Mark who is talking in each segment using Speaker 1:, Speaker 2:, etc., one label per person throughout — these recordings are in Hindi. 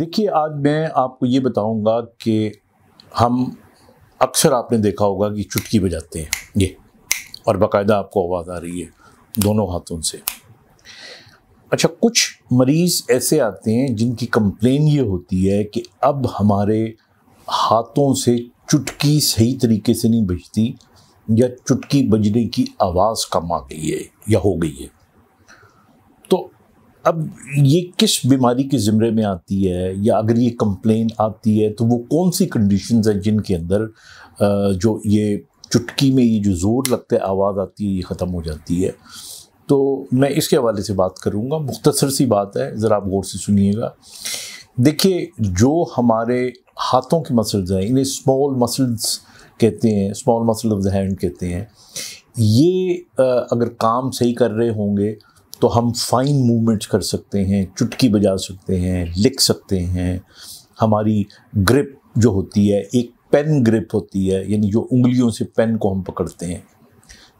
Speaker 1: देखिए आज मैं आपको ये बताऊंगा कि हम अक्सर आपने देखा होगा कि चुटकी बजाते हैं ये और बाकायदा आपको आवाज़ आ रही है दोनों हाथों से अच्छा कुछ मरीज़ ऐसे आते हैं जिनकी कंप्लेन ये होती है कि अब हमारे हाथों से चुटकी सही तरीके से नहीं बजती या चुटकी बजने की आवाज़ कम आ गई है या हो गई है अब ये किस बीमारी के ज़िमरे में आती है या अगर ये कंप्लेन आती है तो वो कौन सी कंडीशंस हैं जिनके अंदर जो ये चुटकी में ये जो ज़ोर लगता है आवाज़ आती है ये ख़त्म हो जाती है तो मैं इसके हवाले से बात करूँगा मुख्तसर सी बात है ज़रा आप गौर से सुनिएगा देखिए जो हमारे हाथों के मसल्स हैं इन्हें स्मॉल मसल्स कहते हैं small muscle of the hand कहते हैं ये अगर काम सही कर रहे होंगे तो हम फाइन मूवमेंट्स कर सकते हैं चुटकी बजा सकते हैं लिख सकते हैं हमारी ग्रिप जो होती है एक पेन ग्रिप होती है यानी जो उंगलियों से पेन को हम पकड़ते हैं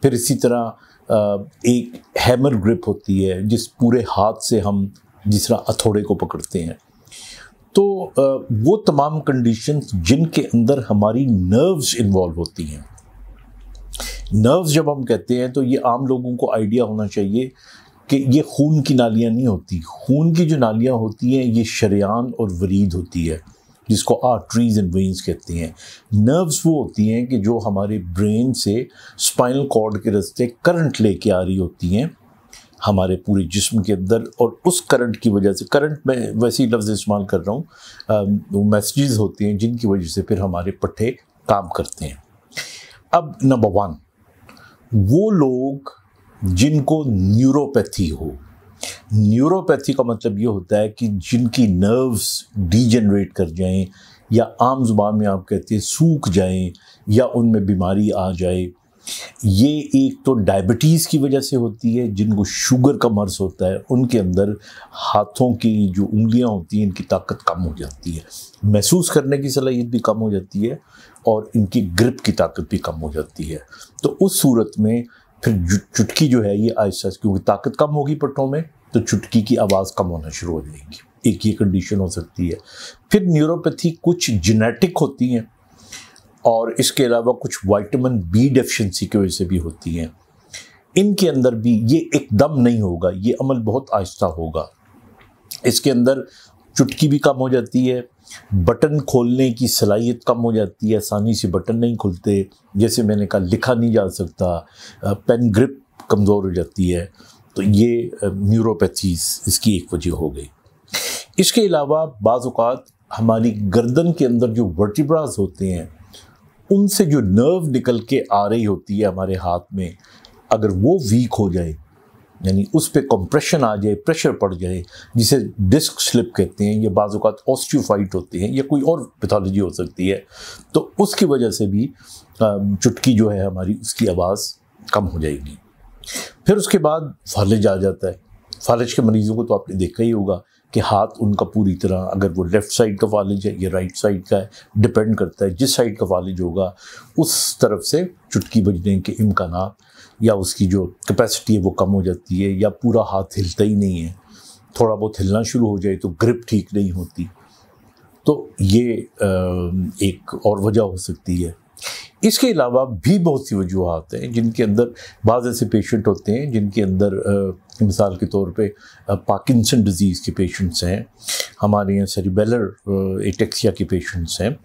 Speaker 1: फिर इसी तरह एक हैमर ग्रिप होती है जिस पूरे हाथ से हम जिस तरह हथौड़े को पकड़ते हैं तो वो तमाम कंडीशंस जिनके अंदर हमारी नर्व्स इन्वॉल्व होती हैं नर्व्स जब हम कहते हैं तो ये आम लोगों को आइडिया होना चाहिए कि ये खून की नालियाँ नहीं होती खून की जो नालियाँ होती हैं ये शरियान और वरीद होती है जिसको आर्टरीज एंड वेंस कहते हैं नर्व्स वो होती हैं कि जो हमारे ब्रेन से स्पाइनल कॉर्ड के रस्ते करंट लेके आ रही होती हैं हमारे पूरे जिस्म के अंदर और उस करंट की वजह से करंट मैं वैसे ही लफ्ज़ इस्तेमाल कर रहा हूँ वो मैसेजेस होते हैं जिनकी वजह से फिर हमारे पट्टे काम करते हैं अब नंबर वन वो लोग जिनको न्यूरोपैथी हो न्यूरोपैथी का मतलब ये होता है कि जिनकी नर्व्स डीजनरेट कर जाएं या आम जुबान में आप कहते हैं सूख जाएं या उनमें बीमारी आ जाए ये एक तो डायबिटीज़ की वजह से होती है जिनको शुगर का मर्ज होता है उनके अंदर हाथों की जो उंगलियां होती हैं इनकी ताकत कम हो जाती है महसूस करने की सलाहियत भी कम हो जाती है और इनकी ग्रिप की ताकत भी कम हो जाती है तो उस सूरत में फिर चुटकी जो है ये आहिस्ता क्योंकि ताकत कम होगी पट्टों में तो चुटकी की आवाज़ कम होना शुरू हो जाएगी एक ये कंडीशन हो सकती है फिर न्यूरोपैथी कुछ जेनेटिक होती हैं और इसके अलावा कुछ वाइटमिन बी डेफिशिएंसी की वजह से भी होती हैं इनके अंदर भी ये एकदम नहीं होगा ये अमल बहुत आहिस्ता होगा इसके अंदर चुटकी भी कम हो जाती है बटन खोलने की सलाहियत कम हो जाती है आसानी से बटन नहीं खुलते जैसे मैंने कहा लिखा नहीं जा सकता पेन ग्रिप कमज़ोर हो जाती है तो ये न्यूरोपैथीज इसकी एक वजह हो गई इसके अलावा बाज़ात हमारी गर्दन के अंदर जो वर्टिब्राज होते हैं उनसे जो नर्व निकल के आ रही होती है हमारे हाथ में अगर वो वीक हो जाए यानी उस पर कंप्रेशन आ जाए प्रेशर पड़ जाए जिसे डिस्क स्लिप कहते हैं या बाज़ात ऑस्ट्रोफाइट होते हैं या कोई और पैथोलॉजी हो सकती है तो उसकी वजह से भी चुटकी जो है हमारी उसकी आवाज़ कम हो जाएगी फिर उसके बाद फालिज आ जाता है फालिज के मरीज़ों को तो आपने देखा ही होगा कि हाथ उनका पूरी तरह अगर वो लेफ़्ट साइड का वालिज है या राइट साइड का है डिपेंड करता है जिस साइड का वालिज होगा उस तरफ से चुटकी बजने के इम्कान या उसकी जो कैपेसिटी है वो कम हो जाती है या पूरा हाथ हिलता ही नहीं है थोड़ा बहुत हिलना शुरू हो जाए तो ग्रिप ठीक नहीं होती तो ये एक और वजह हो सकती है इसके अलावा भी बहुत सी वजूहत हैं जिनके अंदर बाद ऐसे पेशेंट होते हैं जिनके अंदर आ, मिसाल के तौर पे पाकिसन डिजीज़ के पेशेंट्स हैं हमारे यहाँ सेरिबेलर एटेक्सिया के पेशेंट्स हैं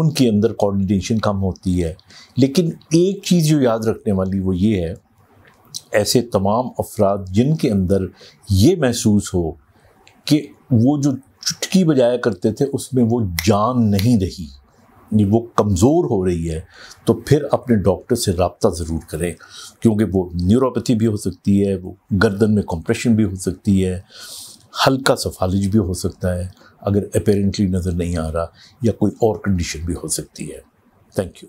Speaker 1: उनके अंदर कोऑर्डिनेशन कम होती है लेकिन एक चीज़ जो याद रखने वाली वो ये है ऐसे तमाम अफराद जिनके अंदर ये महसूस हो कि वो जो चुटकी बजाया करते थे उसमें वो जान नहीं रही वो कमज़ोर हो रही है तो फिर अपने डॉक्टर से रबता ज़रूर करें क्योंकि वो न्यूरोपैथी भी हो सकती है वो गर्दन में कंप्रेशन भी हो सकती है हल्का सफालिज भी हो सकता है अगर अपेरेंटली नज़र नहीं आ रहा या कोई और कंडीशन भी हो सकती है थैंक यू